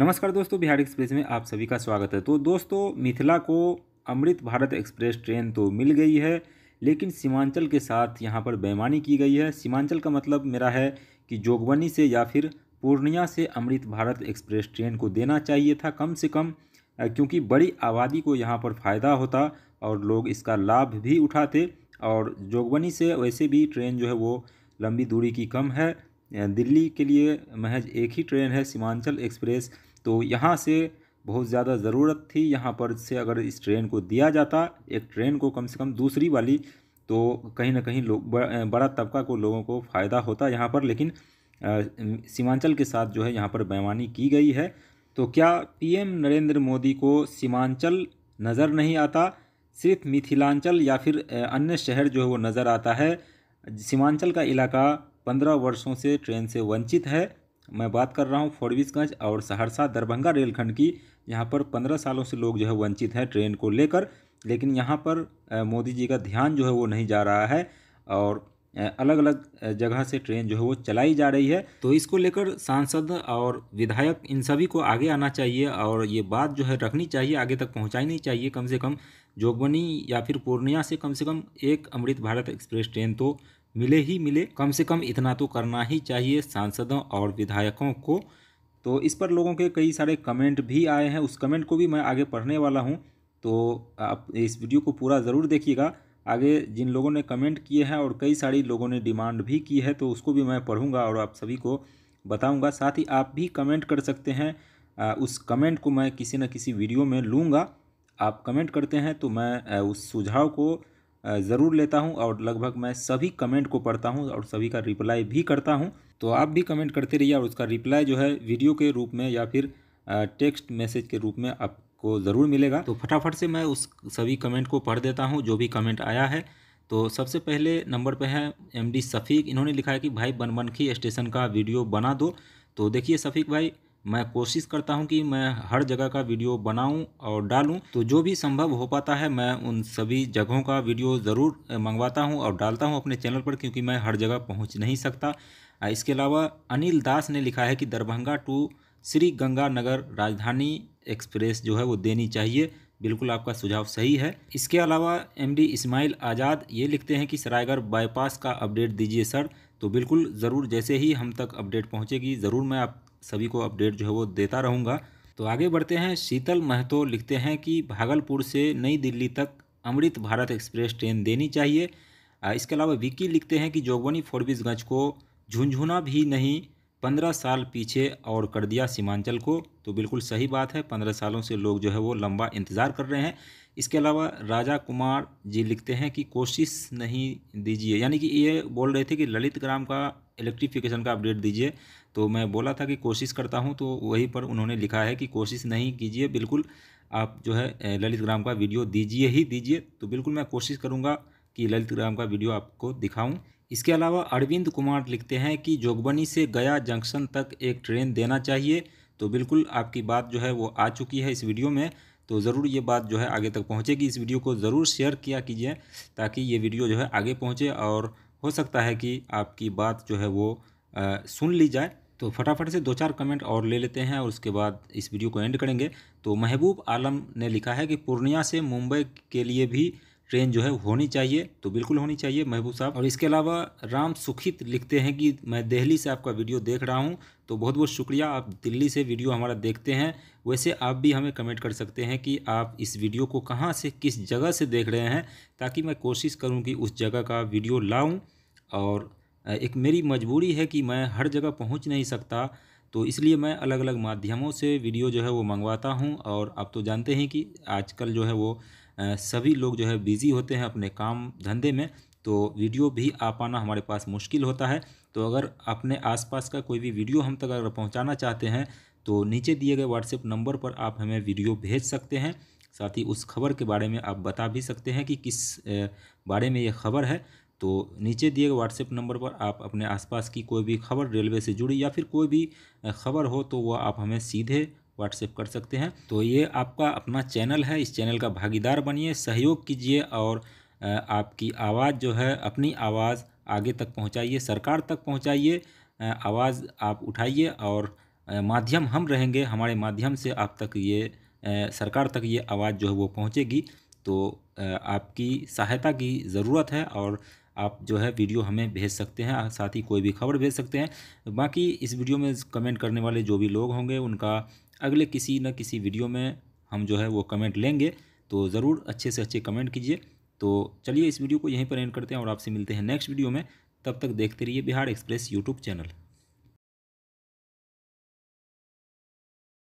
नमस्कार दोस्तों बिहार एक्सप्रेस में आप सभी का स्वागत है तो दोस्तों मिथिला को अमृत भारत एक्सप्रेस ट्रेन तो मिल गई है लेकिन सीमांचल के साथ यहाँ पर बेमानी की गई है सीमांचल का मतलब मेरा है कि जोगबनी से या फिर पूर्णिया से अमृत भारत एक्सप्रेस ट्रेन को देना चाहिए था कम से कम क्योंकि बड़ी आबादी को यहाँ पर फ़ायदा होता और लोग इसका लाभ भी उठाते और जोगबनी से वैसे भी ट्रेन जो है वो लंबी दूरी की कम है दिल्ली के लिए महज एक ही ट्रेन है सीमांचल एक्सप्रेस तो यहाँ से बहुत ज़्यादा ज़रूरत थी यहाँ पर से अगर इस ट्रेन को दिया जाता एक ट्रेन को कम से कम दूसरी वाली तो कहीं ना कहीं लोग बड़ा तबका को लोगों को फ़ायदा होता यहाँ पर लेकिन सीमांचल के साथ जो है यहाँ पर बेमानी की गई है तो क्या पीएम नरेंद्र मोदी को सीमांचल नज़र नहीं आता सिर्फ मिथिलांचल या फिर अन्य शहर जो है वो नज़र आता है सीमांचल का इलाका पंद्रह वर्षों से ट्रेन से वंचित है मैं बात कर रहा हूँ फोरबिसगंज और सहरसा दरभंगा रेलखंड की यहाँ पर पंद्रह सालों से लोग जो है वंचित हैं ट्रेन को लेकर लेकिन यहाँ पर मोदी जी का ध्यान जो है वो नहीं जा रहा है और अलग अलग जगह से ट्रेन जो है वो चलाई जा रही है तो इसको लेकर सांसद और विधायक इन सभी को आगे आना चाहिए और ये बात जो है रखनी चाहिए आगे तक पहुँचानी चाहिए कम से कम जोगबनी या फिर पूर्णिया से कम से कम एक अमृत भारत एक्सप्रेस ट्रेन तो मिले ही मिले कम से कम इतना तो करना ही चाहिए सांसदों और विधायकों को तो इस पर लोगों के कई सारे कमेंट भी आए हैं उस कमेंट को भी मैं आगे पढ़ने वाला हूँ तो आप इस वीडियो को पूरा ज़रूर देखिएगा आगे जिन लोगों ने कमेंट किए हैं और कई सारी लोगों ने डिमांड भी की है तो उसको भी मैं पढ़ूँगा और आप सभी को बताऊँगा साथ ही आप भी कमेंट कर सकते हैं आ, उस कमेंट को मैं किसी न किसी वीडियो में लूँगा आप कमेंट करते हैं तो मैं उस सुझाव को ज़रूर लेता हूँ और लगभग मैं सभी कमेंट को पढ़ता हूँ और सभी का रिप्लाई भी करता हूँ तो आप भी कमेंट करते रहिए और उसका रिप्लाई जो है वीडियो के रूप में या फिर टेक्स्ट मैसेज के रूप में आपको ज़रूर मिलेगा तो फटाफट से मैं उस सभी कमेंट को पढ़ देता हूँ जो भी कमेंट आया है तो सबसे पहले नंबर पर है एम डी इन्होंने लिखा है कि भाई बनमनखी स्टेशन का वीडियो बना दो तो देखिए सफीक भाई मैं कोशिश करता हूं कि मैं हर जगह का वीडियो बनाऊं और डालूं तो जो भी संभव हो पाता है मैं उन सभी जगहों का वीडियो ज़रूर मंगवाता हूं और डालता हूं अपने चैनल पर क्योंकि मैं हर जगह पहुंच नहीं सकता इसके अलावा अनिल दास ने लिखा है कि दरभंगा टू श्री गंगानगर राजधानी एक्सप्रेस जो है वो देनी चाहिए बिल्कुल आपका सुझाव सही है इसके अलावा एम इस्माइल आज़ाद ये लिखते हैं कि सरायगढ़ बाईपास का अपडेट दीजिए सर तो बिल्कुल ज़रूर जैसे ही हम तक अपडेट पहुँचेगी ज़रूर मैं आप सभी को अपडेट जो है वो देता रहूँगा तो आगे बढ़ते हैं शीतल महतो लिखते हैं कि भागलपुर से नई दिल्ली तक अमृत भारत एक्सप्रेस ट्रेन देनी चाहिए इसके अलावा विकी लिखते हैं कि जोगबनी फोरबिसगंज को झुंझुना भी नहीं पंद्रह साल पीछे और कर दिया सीमांचल को तो बिल्कुल सही बात है पंद्रह सालों से लोग जो है वो लंबा इंतज़ार कर रहे हैं इसके अलावा राजा कुमार जी लिखते हैं कि कोशिश नहीं दीजिए यानी कि ये बोल रहे थे कि ललित ग्राम का इलेक्ट्रिफिकेशन का अपडेट दीजिए तो मैं बोला था कि कोशिश करता हूँ तो वहीं पर उन्होंने लिखा है कि कोशिश नहीं कीजिए बिल्कुल आप जो है ललित ग्राम का वीडियो दीजिए ही दीजिए तो बिल्कुल मैं कोशिश करूँगा कि ललित ग्राम का वीडियो आपको दिखाऊँ इसके अलावा अरविंद कुमार लिखते हैं कि जोगबनी से गया जंक्शन तक एक ट्रेन देना चाहिए तो बिल्कुल आपकी बात जो है वो आ चुकी है इस वीडियो में तो ज़रूर ये बात जो है आगे तक पहुँचेगी इस वीडियो को ज़रूर शेयर किया कीजिए ताकि ये वीडियो जो है आगे पहुँचे और हो सकता है कि आपकी बात जो है वो आ, सुन ली जाए तो फटाफट से दो चार कमेंट और ले लेते हैं और उसके बाद इस वीडियो को एंड करेंगे तो महबूब आलम ने लिखा है कि पूर्णिया से मुंबई के लिए भी ट्रेन जो है होनी चाहिए तो बिल्कुल होनी चाहिए महबूब साहब और इसके अलावा राम सुखित लिखते हैं कि मैं दिल्ली से आपका वीडियो देख रहा हूँ तो बहुत बहुत शुक्रिया आप दिल्ली से वीडियो हमारा देखते हैं वैसे आप भी हमें कमेंट कर सकते हैं कि आप इस वीडियो को कहाँ से किस जगह से देख रहे हैं ताकि मैं कोशिश करूँ कि उस जगह का वीडियो लाऊँ और एक मेरी मजबूरी है कि मैं हर जगह पहुँच नहीं सकता तो इसलिए मैं अलग अलग माध्यमों से वीडियो जो है वो मंगवाता हूँ और आप तो जानते हैं कि आजकल जो है वो सभी लोग जो है बिज़ी होते हैं अपने काम धंधे में तो वीडियो भी आ पाना हमारे पास मुश्किल होता है तो अगर अपने आसपास का कोई भी वीडियो हम तक अगर पहुंचाना चाहते हैं तो नीचे दिए गए व्हाट्सएप नंबर पर आप हमें वीडियो भेज सकते हैं साथ ही उस खबर के बारे में आप बता भी सकते हैं कि किस बारे में ये खबर है तो नीचे दिए गए व्हाट्सएप नंबर पर आप अपने आसपास की कोई भी खबर रेलवे से जुड़ी या फिर कोई भी खबर हो तो वह आप हमें सीधे व्हाट्सएप कर सकते हैं तो ये आपका अपना चैनल है इस चैनल का भागीदार बनिए सहयोग कीजिए और आपकी आवाज़ जो है अपनी आवाज़ आगे तक पहुंचाइए सरकार तक पहुंचाइए आवाज़ आप उठाइए और माध्यम हम रहेंगे हमारे माध्यम से आप तक ये सरकार तक ये आवाज़ जो है वो पहुँचेगी तो आपकी सहायता की ज़रूरत है और आप जो है वीडियो हमें भेज सकते हैं साथ ही कोई भी खबर भेज सकते हैं बाकी इस वीडियो में कमेंट करने वाले जो भी लोग होंगे उनका अगले किसी न किसी वीडियो में हम जो है वो कमेंट लेंगे तो ज़रूर अच्छे से अच्छे कमेंट कीजिए तो चलिए इस वीडियो को यहीं पर एंड करते हैं और आपसे मिलते हैं नेक्स्ट वीडियो में तब तक देखते रहिए बिहार एक्सप्रेस यूट्यूब चैनल